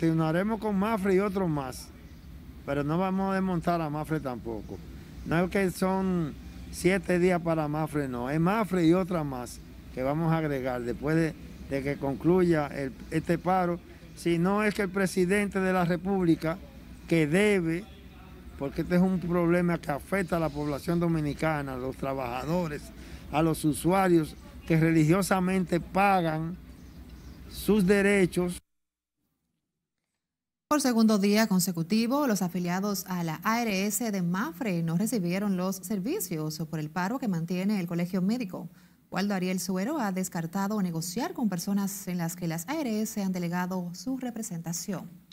Continuaremos con Mafre y otros más, pero no vamos a desmontar a Mafre tampoco. No es que son siete días para Mafre, no, es Mafre y otra más que vamos a agregar después de, que concluya este paro, si no es que el presidente de la República, que debe, porque este es un problema que afecta a la población dominicana, a los trabajadores, a los usuarios que religiosamente pagan sus derechos, por segundo día consecutivo, los afiliados a la ARS de Mafre no recibieron los servicios por el paro que mantiene el Colegio Médico. Waldo Ariel Suero ha descartado negociar con personas en las que las ARS han delegado su representación.